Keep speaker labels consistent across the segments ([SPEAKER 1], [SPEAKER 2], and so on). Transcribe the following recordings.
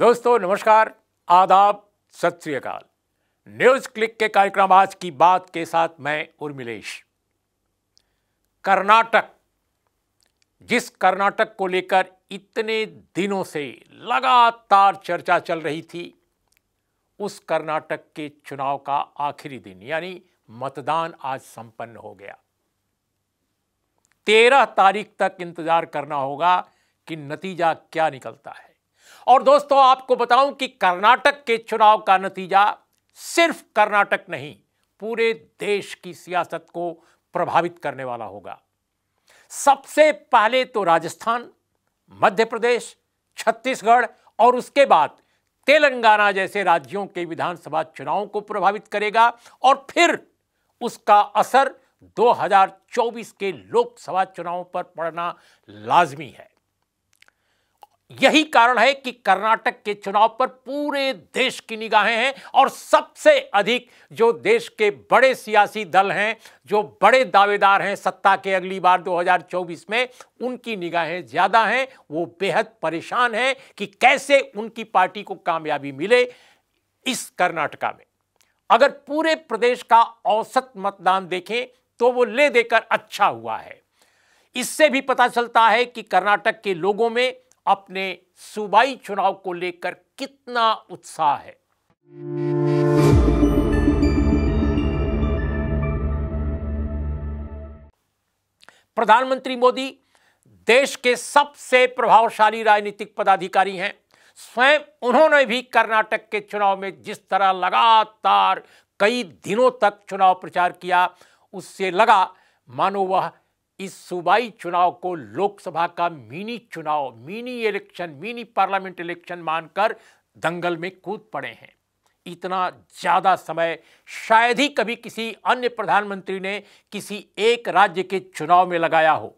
[SPEAKER 1] दोस्तों नमस्कार आदाब सत श्रीकाल न्यूज क्लिक के कार्यक्रम आज की बात के साथ मैं उर्मिलेश कर्नाटक जिस कर्नाटक को लेकर इतने दिनों से लगातार चर्चा चल रही थी उस कर्नाटक के चुनाव का आखिरी दिन यानी मतदान आज संपन्न हो गया तेरह तारीख तक इंतजार करना होगा कि नतीजा क्या निकलता है और दोस्तों आपको बताऊं कि कर्नाटक के चुनाव का नतीजा सिर्फ कर्नाटक नहीं पूरे देश की सियासत को प्रभावित करने वाला होगा सबसे पहले तो राजस्थान मध्य प्रदेश छत्तीसगढ़ और उसके बाद तेलंगाना जैसे राज्यों के विधानसभा चुनावों को प्रभावित करेगा और फिर उसका असर 2024 के लोकसभा चुनावों पर पड़ना लाजमी है यही कारण है कि कर्नाटक के चुनाव पर पूरे देश की निगाहें हैं और सबसे अधिक जो देश के बड़े सियासी दल हैं जो बड़े दावेदार हैं सत्ता के अगली बार 2024 में उनकी निगाहें ज़्यादा हैं वो बेहद परेशान हैं कि कैसे उनकी पार्टी को कामयाबी मिले इस कर्नाटका में अगर पूरे प्रदेश का औसत मतदान देखें तो वो ले देकर अच्छा हुआ है इससे भी पता चलता है कि कर्नाटक के लोगों में अपने सूबाई चुनाव को लेकर कितना उत्साह है प्रधानमंत्री मोदी देश के सबसे प्रभावशाली राजनीतिक पदाधिकारी हैं स्वयं उन्होंने भी कर्नाटक के चुनाव में जिस तरह लगातार कई दिनों तक चुनाव प्रचार किया उससे लगा मानो वह इस सूबाई चुनाव को लोकसभा का मिनी चुनाव mini election mini parliament election मानकर दंगल में कूद पड़े हैं इतना ज़्यादा समय शायद ही कभी किसी अन्य प्रधानमंत्री ने किसी एक राज्य के चुनाव में लगाया हो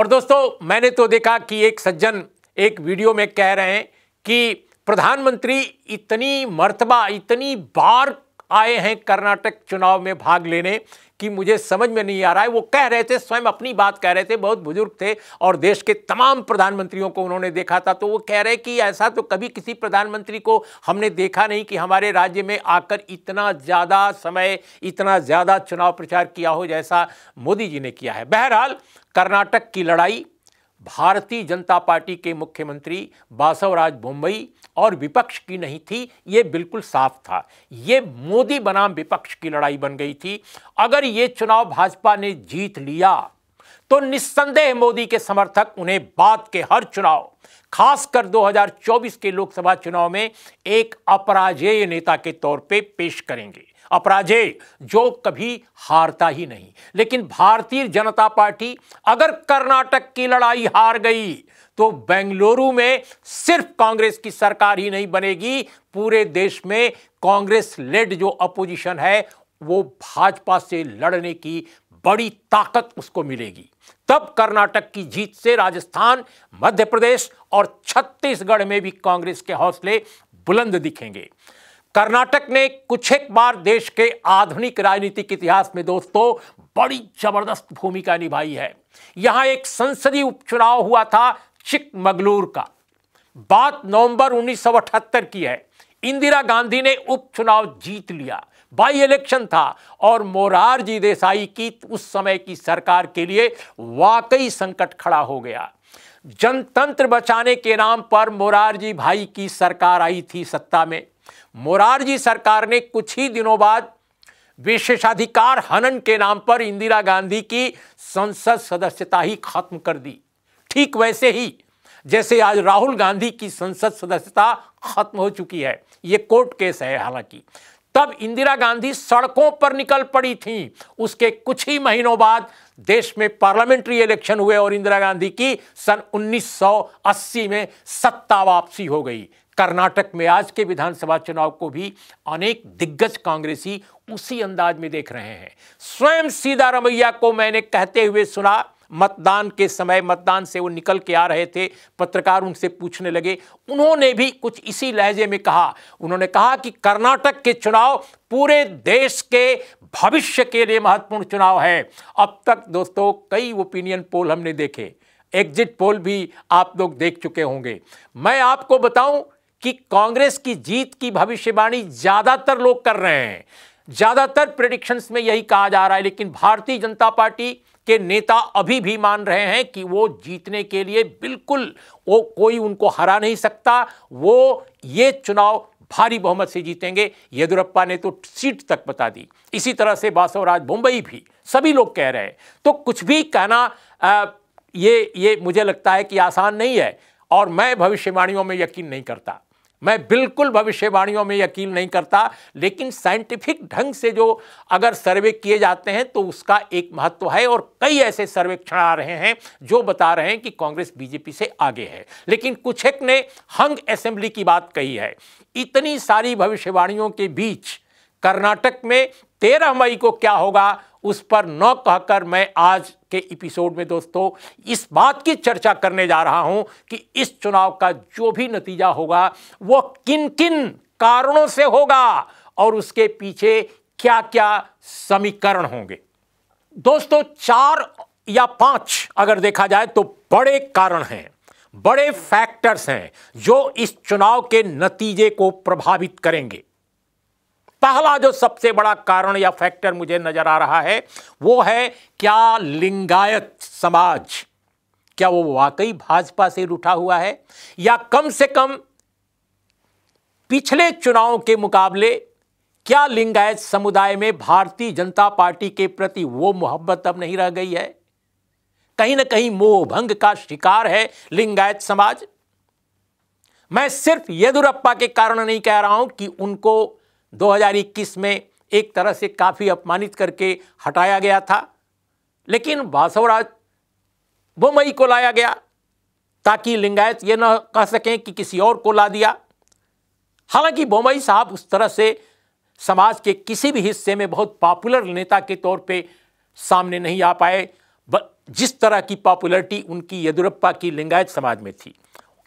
[SPEAKER 1] और दोस्तों मैंने तो देखा कि एक सज्जन एक वीडियो में कह रहे हैं कि प्रधानमंत्री इतनी मर्तबा इतनी बार आए हैं कर्नाटक चुनाव में भाग लेने कि मुझे समझ में नहीं आ रहा है वो कह रहे थे स्वयं अपनी बात कह रहे थे बहुत बुजुर्ग थे और देश के तमाम प्रधानमंत्रियों को उन्होंने देखा था तो वो कह रहे कि ऐसा तो कभी किसी प्रधानमंत्री को हमने देखा नहीं कि हमारे राज्य में आकर इतना ज़्यादा समय इतना ज़्यादा चुनाव प्रचार किया हो जैसा मोदी जी ने किया है बहरहाल कर्नाटक की लड़ाई भारतीय जनता पार्टी के मुख्यमंत्री बासवराज बोम्बई और विपक्ष की नहीं थी ये बिल्कुल साफ था ये मोदी बनाम विपक्ष की लड़ाई बन गई थी अगर ये चुनाव भाजपा ने जीत लिया तो निस्संदेह मोदी के समर्थक उन्हें बाद के हर चुनाव खासकर 2024 के लोकसभा चुनाव में एक अपराजेय नेता के तौर पे पेश करेंगे अपराजय जो कभी हारता ही नहीं लेकिन भारतीय जनता पार्टी अगर कर्नाटक की लड़ाई हार गई तो बेंगलुरु में सिर्फ कांग्रेस की सरकार ही नहीं बनेगी पूरे देश में कांग्रेस लेड जो अपोजिशन है वो भाजपा से लड़ने की बड़ी ताकत उसको मिलेगी तब कर्नाटक की जीत से राजस्थान मध्य प्रदेश और छत्तीसगढ़ में भी कांग्रेस के हौसले बुलंद दिखेंगे कर्नाटक ने कुछ एक बार देश के आधुनिक राजनीतिक इतिहास में दोस्तों बड़ी जबरदस्त भूमिका निभाई है यहां एक संसदीय उपचुनाव हुआ था चिकमगलूर का बात नवंबर 1978 की है इंदिरा गांधी ने उपचुनाव जीत लिया बाई इलेक्शन था और मोरारजी देसाई की उस समय की सरकार के लिए वाकई संकट खड़ा हो गया जनतंत्र बचाने के नाम पर मोरारजी भाई की सरकार आई थी सत्ता में मोरारजी सरकार ने कुछ ही दिनों बाद विशेषाधिकार हनन के नाम पर इंदिरा गांधी की संसद सदस्यता ही खत्म कर दी ठीक वैसे ही जैसे आज राहुल गांधी की संसद सदस्यता खत्म हो चुकी है यह कोर्ट केस है हालांकि तब इंदिरा गांधी सड़कों पर निकल पड़ी थी उसके कुछ ही महीनों बाद देश में पार्लियामेंट्री इलेक्शन हुए और इंदिरा गांधी की सन 1980 में सत्ता वापसी हो गई कर्नाटक में आज के विधानसभा चुनाव को भी अनेक दिग्गज कांग्रेसी उसी अंदाज में देख रहे हैं स्वयं सीधारमैया को मैंने कहते हुए सुना मतदान के समय मतदान से वो निकल के आ रहे थे पत्रकार उनसे पूछने लगे उन्होंने भी कुछ इसी लहजे में कहा उन्होंने कहा कि कर्नाटक के चुनाव पूरे देश के भविष्य के लिए महत्वपूर्ण चुनाव है अब तक दोस्तों कई ओपिनियन पोल हमने देखे एग्जिट पोल भी आप लोग देख चुके होंगे मैं आपको बताऊं कि कांग्रेस की जीत की भविष्यवाणी ज्यादातर लोग कर रहे हैं ज्यादातर प्रेडिक्शंस में यही कहा जा रहा है लेकिन भारतीय जनता पार्टी के नेता अभी भी मान रहे हैं कि वो जीतने के लिए बिल्कुल वो कोई उनको हरा नहीं सकता वो ये चुनाव भारी बहुमत से जीतेंगे येदुरप्पा ने तो सीट तक बता दी इसी तरह से बासवराज मुंबई भी सभी लोग कह रहे हैं तो कुछ भी कहना आ, ये ये मुझे लगता है कि आसान नहीं है और मैं भविष्यवाणियों में यकीन नहीं करता मैं बिल्कुल भविष्यवाणियों में यकीन नहीं करता लेकिन साइंटिफिक ढंग से जो अगर सर्वे किए जाते हैं तो उसका एक महत्व है और कई ऐसे सर्वेक्षण आ रहे हैं जो बता रहे हैं कि कांग्रेस बीजेपी से आगे है लेकिन कुछेक ने हंग असेंबली की बात कही है इतनी सारी भविष्यवाणियों के बीच कर्नाटक में तेरह मई को क्या होगा उस पर न कहकर मैं आज के एपिसोड में दोस्तों इस बात की चर्चा करने जा रहा हूं कि इस चुनाव का जो भी नतीजा होगा वो किन किन कारणों से होगा और उसके पीछे क्या क्या समीकरण होंगे दोस्तों चार या पांच अगर देखा जाए तो बड़े कारण हैं बड़े फैक्टर्स हैं जो इस चुनाव के नतीजे को प्रभावित करेंगे पहला जो सबसे बड़ा कारण या फैक्टर मुझे नजर आ रहा है वो है क्या लिंगायत समाज क्या वो वाकई भाजपा से रूठा हुआ है या कम से कम पिछले चुनाव के मुकाबले क्या लिंगायत समुदाय में भारतीय जनता पार्टी के प्रति वो मोहब्बत अब नहीं रह गई है कहीं ना कहीं मोह भंग का शिकार है लिंगायत समाज मैं सिर्फ येदुरप्पा के कारण नहीं कह रहा हूं कि उनको 2021 में एक तरह से काफ़ी अपमानित करके हटाया गया था लेकिन बासवराज मई को लाया गया ताकि लिंगायत ये न कह सकें कि किसी और को ला दिया हालांकि बोमई साहब उस तरह से समाज के किसी भी हिस्से में बहुत पॉपुलर नेता के तौर पे सामने नहीं आ पाए जिस तरह की पॉपुलरिटी उनकी येदुरप्पा की लिंगायत समाज में थी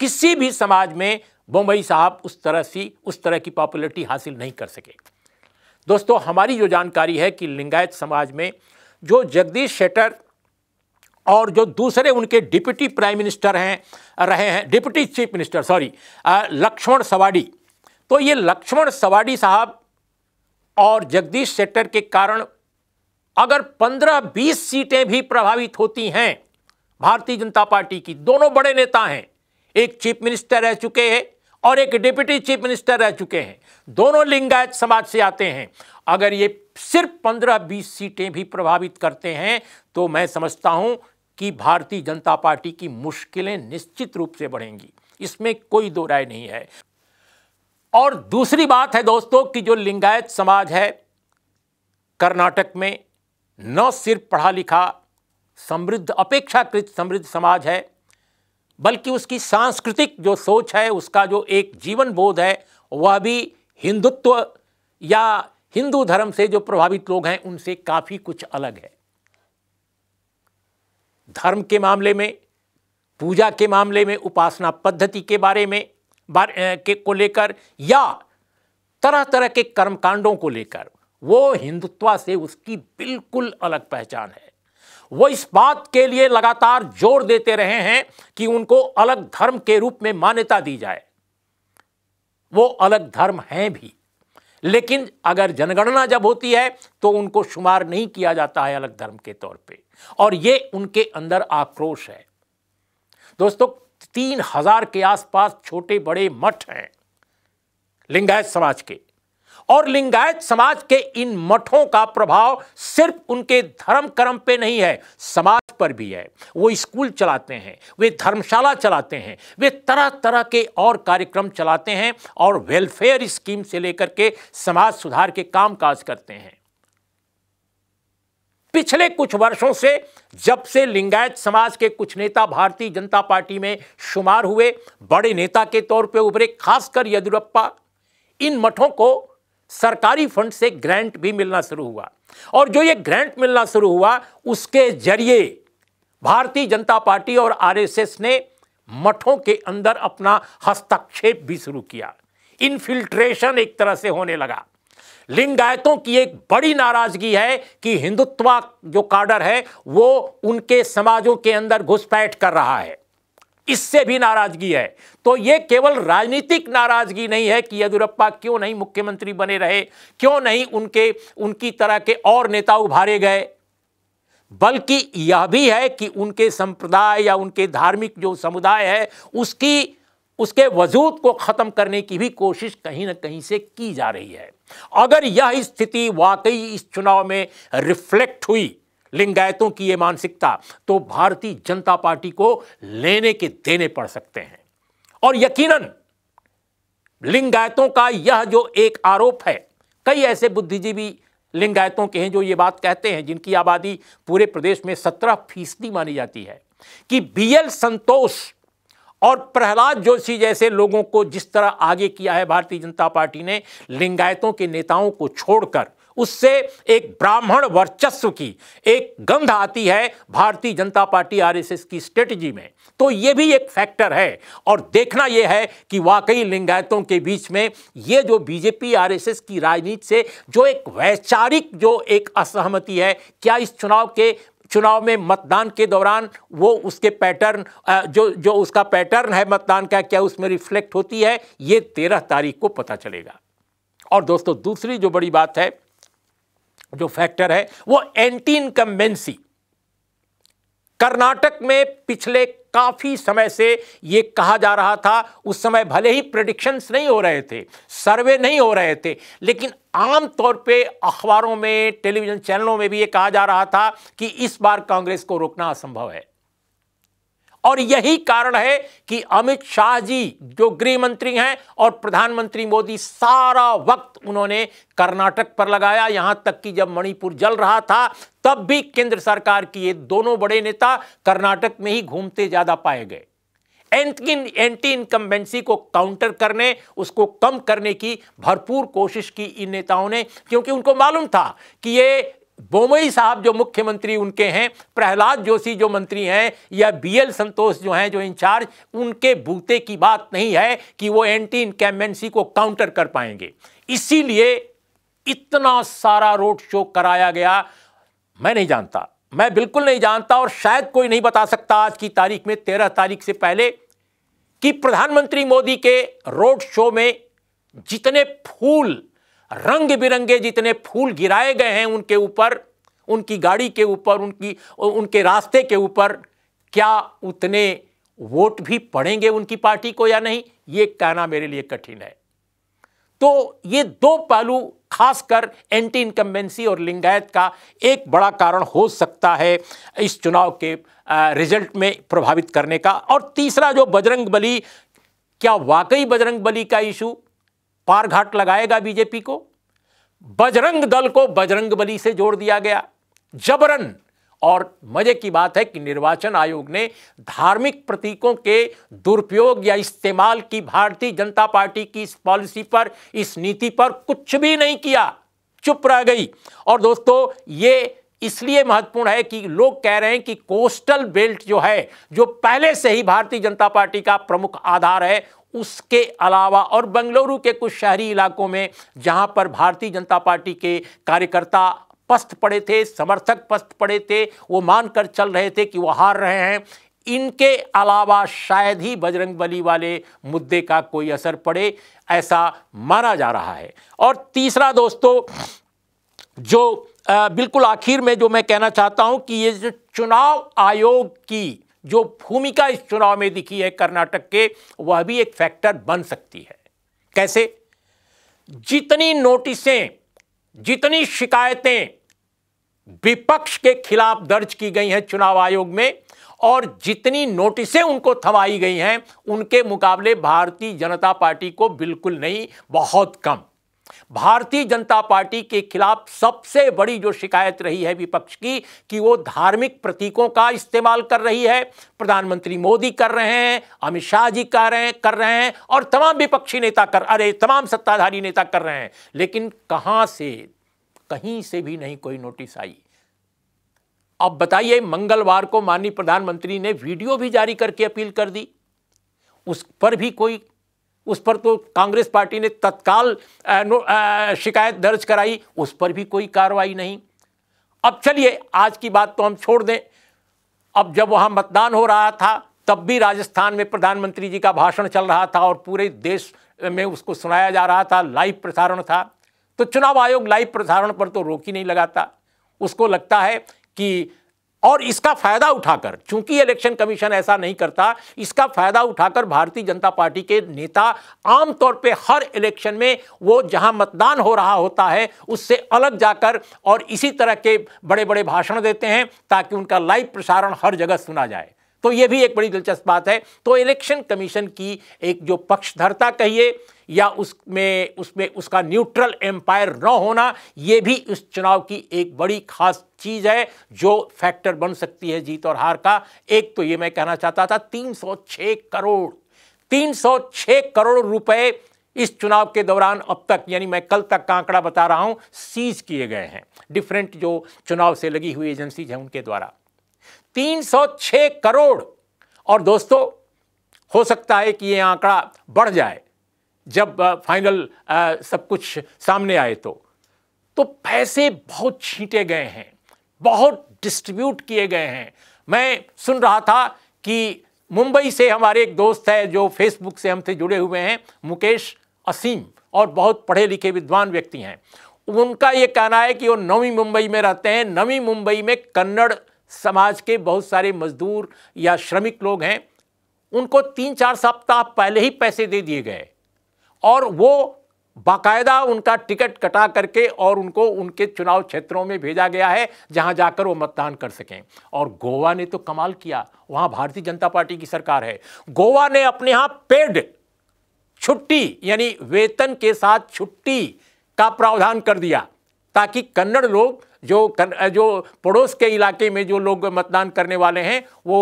[SPEAKER 1] किसी भी समाज में बम्बई साहब उस तरह सी उस तरह की पॉपुलरिटी हासिल नहीं कर सके दोस्तों हमारी जो जानकारी है कि लिंगायत समाज में जो जगदीश शेटर और जो दूसरे उनके डिप्टी प्राइम मिनिस्टर हैं रहे हैं deputy chief minister sorry Laxman Savadi तो ये लक्ष्मण सवाडी साहब और जगदीश शेट्टर के कारण अगर 15-20 सीटें भी प्रभावित होती हैं भारतीय जनता पार्टी की दोनों बड़े नेता हैं एक चीफ मिनिस्टर रह चुके हैं और एक डिप्टी चीफ मिनिस्टर रह चुके हैं दोनों लिंगायत समाज से आते हैं अगर ये सिर्फ पंद्रह बीस सीटें भी प्रभावित करते हैं तो मैं समझता हूं कि भारतीय जनता पार्टी की मुश्किलें निश्चित रूप से बढ़ेंगी इसमें कोई दो राय नहीं है और दूसरी बात है दोस्तों कि जो लिंगायत समाज है कर्नाटक में न सिर्फ पढ़ा लिखा समृद्ध अपेक्षाकृत समृद्ध समाज है बल्कि उसकी सांस्कृतिक जो सोच है उसका जो एक जीवन बोध है वह भी हिंदुत्व या हिंदू धर्म से जो प्रभावित लोग हैं उनसे काफ़ी कुछ अलग है धर्म के मामले में पूजा के मामले में उपासना पद्धति के बारे में बार, के को लेकर या तरह तरह के कर्मकांडों को लेकर वो हिंदुत्वा से उसकी बिल्कुल अलग पहचान है वो इस बात के लिए लगातार जोर देते रहे हैं कि उनको अलग धर्म के रूप में मान्यता दी जाए वो अलग धर्म हैं भी लेकिन अगर जनगणना जब होती है तो उनको शुमार नहीं किया जाता है अलग धर्म के तौर पे और ये उनके अंदर आक्रोश है दोस्तों तीन हजार के आसपास छोटे बड़े मठ हैं लिंगायत समाज के और लिंगायत समाज के इन मठों का प्रभाव सिर्फ उनके धर्म कर्म पे नहीं है समाज पर भी है वो स्कूल चलाते हैं वे धर्मशाला चलाते हैं वे तरह तरह के और कार्यक्रम चलाते हैं और वेलफेयर स्कीम से लेकर के समाज सुधार के काम काज करते हैं पिछले कुछ वर्षों से जब से लिंगायत समाज के कुछ नेता भारतीय जनता पार्टी में शुमार हुए बड़े नेता के तौर पर उभरे खासकर येदुरप्पा इन मठों को सरकारी फंड से ग्रांट भी मिलना शुरू हुआ और जो ये ग्रांट मिलना शुरू हुआ उसके जरिए भारतीय जनता पार्टी और आरएसएस ने मठों के अंदर अपना हस्तक्षेप भी शुरू किया इनफिल्ट्रेशन एक तरह से होने लगा लिंगायतों की एक बड़ी नाराजगी है कि हिंदुत्वा जो कार्डर है वो उनके समाजों के अंदर घुसपैठ कर रहा है इससे भी नाराजगी है तो ये केवल राजनीतिक नाराजगी नहीं है कि येदुरप्पा क्यों नहीं मुख्यमंत्री बने रहे क्यों नहीं उनके उनकी तरह के और नेता उभारे गए बल्कि यह भी है कि उनके संप्रदाय या उनके धार्मिक जो समुदाय है उसकी उसके वजूद को ख़त्म करने की भी कोशिश कहीं ना कहीं से की जा रही है अगर यह स्थिति वाकई इस चुनाव में रिफ्लेक्ट हुई लिंगायतों की यह मानसिकता तो भारतीय जनता पार्टी को लेने के देने पड़ सकते हैं और यकीनन लिंगायतों का यह जो एक आरोप है कई ऐसे बुद्धिजीवी लिंगायतों के हैं जो ये बात कहते हैं जिनकी आबादी पूरे प्रदेश में सत्रह फीसदी मानी जाती है कि बीएल संतोष और प्रहलाद जोशी जैसे लोगों को जिस तरह आगे किया है भारतीय जनता पार्टी ने लिंगायतों के नेताओं को छोड़कर उससे एक ब्राह्मण वर्चस्व की एक गंध आती है भारतीय जनता पार्टी आरएसएस की स्ट्रेटजी में तो ये भी एक फैक्टर है और देखना यह है कि वाकई लिंगायतों के बीच में ये जो बीजेपी आरएसएस की राजनीति से जो एक वैचारिक जो एक असहमति है क्या इस चुनाव के चुनाव में मतदान के दौरान वो उसके पैटर्न जो जो उसका पैटर्न है मतदान का क्या उसमें रिफ्लेक्ट होती है ये तेरह तारीख को पता चलेगा और दोस्तों दूसरी जो बड़ी बात है जो फैक्टर है वो एंटी इनकम्बेंसी कर्नाटक में पिछले काफ़ी समय से ये कहा जा रहा था उस समय भले ही प्रडिक्शंस नहीं हो रहे थे सर्वे नहीं हो रहे थे लेकिन आम तौर पे अखबारों में टेलीविज़न चैनलों में भी ये कहा जा रहा था कि इस बार कांग्रेस को रोकना असंभव है और यही कारण है कि अमित शाह जी जो गृह मंत्री हैं और प्रधानमंत्री मोदी सारा वक्त उन्होंने कर्नाटक पर लगाया यहां तक कि जब मणिपुर जल रहा था तब भी केंद्र सरकार की ये दोनों बड़े नेता कर्नाटक में ही घूमते ज्यादा पाए गए एंटी इनकम्बेंसी को काउंटर करने उसको कम करने की भरपूर कोशिश की इन नेताओं ने क्योंकि उनको मालूम था कि ये बोमई साहब जो मुख्यमंत्री उनके हैं प्रहलाद जोशी जो मंत्री हैं या बीएल संतोष जो हैं जो इंचार्ज उनके बूते की बात नहीं है कि वो एंटी इनकेमेंसी को काउंटर कर पाएंगे इसीलिए इतना सारा रोड शो कराया गया मैं नहीं जानता मैं बिल्कुल नहीं जानता और शायद कोई नहीं बता सकता आज की तारीख में तेरह तारीख से पहले कि प्रधानमंत्री मोदी के रोड शो में जितने फूल रंग बिरंगे जितने फूल गिराए गए हैं उनके ऊपर उनकी गाड़ी के ऊपर उनकी उनके रास्ते के ऊपर क्या उतने वोट भी पड़ेंगे उनकी पार्टी को या नहीं ये कहना मेरे लिए कठिन है तो ये दो पहलू खासकर एंटी इनकम्बेंसी और लिंगायत का एक बड़ा कारण हो सकता है इस चुनाव के रिजल्ट में प्रभावित करने का और तीसरा जो बजरंग बली क्या वाकई बजरंग बली का इशू पारघाट लगाएगा बीजेपी को बजरंग दल को बजरंग बली से जोड़ दिया गया जबरन और मजे की बात है कि निर्वाचन आयोग ने धार्मिक प्रतीकों के दुरुपयोग या इस्तेमाल की भारतीय जनता पार्टी की इस पॉलिसी पर इस नीति पर कुछ भी नहीं किया चुप रह गई और दोस्तों ये इसलिए महत्वपूर्ण है कि लोग कह रहे हैं कि कोस्टल बेल्ट जो है जो पहले से ही भारतीय जनता पार्टी का प्रमुख आधार है उसके अलावा और बंगलुरु के कुछ शहरी इलाकों में जहां पर भारतीय जनता पार्टी के कार्यकर्ता पस्त पड़े थे समर्थक पस्त पड़े थे वो मानकर चल रहे थे कि वो हार रहे हैं इनके अलावा शायद ही बजरंग बली वाले मुद्दे का कोई असर पड़े ऐसा माना जा रहा है और तीसरा दोस्तों जो आ, बिल्कुल आखिर में जो मैं कहना चाहता हूं कि ये जो चुनाव आयोग की जो भूमिका इस चुनाव में दिखी है कर्नाटक के वह भी एक फैक्टर बन सकती है कैसे जितनी नोटिसें जितनी शिकायतें विपक्ष के खिलाफ दर्ज की गई हैं चुनाव आयोग में और जितनी नोटिसें उनको थमाई गई हैं उनके मुकाबले भारतीय जनता पार्टी को बिल्कुल नहीं बहुत कम भारतीय जनता पार्टी के खिलाफ सबसे बड़ी जो शिकायत रही है विपक्ष की कि वो धार्मिक प्रतीकों का इस्तेमाल कर रही है प्रधानमंत्री मोदी कर रहे हैं अमित शाह जी कर रहे हैं कर रहे हैं और तमाम विपक्षी नेता कर अरे तमाम सत्ताधारी नेता कर रहे हैं लेकिन कहां से कहीं से भी नहीं कोई नोटिस आई अब बताइए मंगलवार को माननीय प्रधानमंत्री ने वीडियो भी जारी करके अपील कर दी उस पर भी कोई उस पर तो कांग्रेस पार्टी ने तत्काल शिकायत दर्ज कराई उस पर भी कोई कार्रवाई नहीं अब चलिए आज की बात तो हम छोड़ दें अब जब वहाँ मतदान हो रहा था तब भी राजस्थान में प्रधानमंत्री जी का भाषण चल रहा था और पूरे देश में उसको सुनाया जा रहा था लाइव प्रसारण था तो चुनाव आयोग लाइव प्रसारण पर तो रोक ही नहीं लगाता उसको लगता है कि और इसका फायदा उठाकर चूंकि इलेक्शन कमीशन ऐसा नहीं करता इसका फायदा उठाकर भारतीय जनता पार्टी के नेता आमतौर पे हर इलेक्शन में वो जहां मतदान हो रहा होता है उससे अलग जाकर और इसी तरह के बड़े बड़े भाषण देते हैं ताकि उनका लाइव प्रसारण हर जगह सुना जाए तो ये भी एक बड़ी दिलचस्प बात है तो इलेक्शन कमीशन की एक जो पक्षधरता कहिए या उसमें उसमें उसका न्यूट्रल एम्पायर न होना ये भी इस चुनाव की एक बड़ी खास चीज़ है जो फैक्टर बन सकती है जीत और हार का एक तो ये मैं कहना चाहता था 306 करोड़ 306 करोड़ रुपए इस चुनाव के दौरान अब तक यानी मैं कल तक का आंकड़ा बता रहा हूं सीज किए गए हैं डिफरेंट जो चुनाव से लगी हुई एजेंसीज हैं उनके द्वारा 306 करोड़ और दोस्तों हो सकता है कि ये आंकड़ा बढ़ जाए जब फाइनल सब कुछ सामने आए तो तो पैसे बहुत छींटे गए हैं बहुत डिस्ट्रीब्यूट किए गए हैं मैं सुन रहा था कि मुंबई से हमारे एक दोस्त है जो फेसबुक से हमसे जुड़े हुए हैं मुकेश असीम और बहुत पढ़े लिखे विद्वान व्यक्ति हैं उनका ये कहना है कि वो नवी मुंबई में रहते हैं नवी मुंबई में कन्नड़ समाज के बहुत सारे मजदूर या श्रमिक लोग हैं उनको तीन चार सप्ताह पहले ही पैसे दे दिए गए और वो बाकायदा उनका टिकट कटा करके और उनको उनके चुनाव क्षेत्रों में भेजा गया है जहां जाकर वो मतदान कर सकें और गोवा ने तो कमाल किया वहां भारतीय जनता पार्टी की सरकार है गोवा ने अपने यहां पेड छुट्टी यानी वेतन के साथ छुट्टी का प्रावधान कर दिया ताकि कन्नड़ लोग जो कर, जो पड़ोस के इलाके में जो लोग मतदान करने वाले हैं वो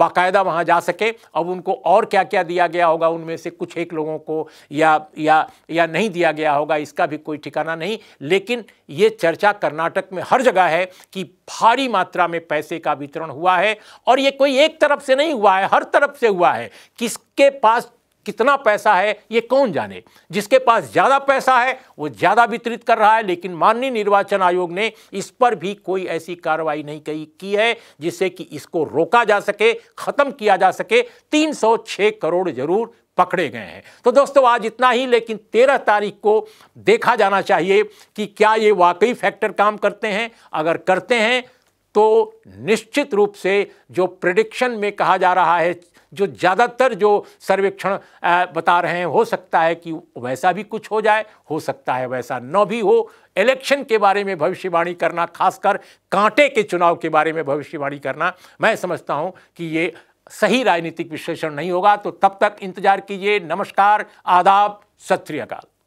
[SPEAKER 1] बाकायदा वहाँ जा सके अब उनको और क्या क्या दिया गया होगा उनमें से कुछ एक लोगों को या या या नहीं दिया गया होगा इसका भी कोई ठिकाना नहीं लेकिन ये चर्चा कर्नाटक में हर जगह है कि भारी मात्रा में पैसे का वितरण हुआ है और ये कोई एक तरफ से नहीं हुआ है हर तरफ से हुआ है किसके पास कितना पैसा है ये कौन जाने जिसके पास ज़्यादा पैसा है वो ज़्यादा वितरित कर रहा है लेकिन माननीय निर्वाचन आयोग ने इस पर भी कोई ऐसी कार्रवाई नहीं की, की है जिससे कि इसको रोका जा सके ख़त्म किया जा सके 306 करोड़ जरूर पकड़े गए हैं तो दोस्तों आज इतना ही लेकिन तेरह तारीख को देखा जाना चाहिए कि क्या ये वाकई फैक्टर काम करते हैं अगर करते हैं तो निश्चित रूप से जो प्रडिक्शन में कहा जा रहा है जो ज़्यादातर जो सर्वेक्षण बता रहे हैं हो सकता है कि वैसा भी कुछ हो जाए हो सकता है वैसा न भी हो इलेक्शन के बारे में भविष्यवाणी करना खासकर कांटे के चुनाव के बारे में भविष्यवाणी करना मैं समझता हूँ कि ये सही राजनीतिक विश्लेषण नहीं होगा तो तब तक इंतजार कीजिए नमस्कार आदाब सत श्रीकाल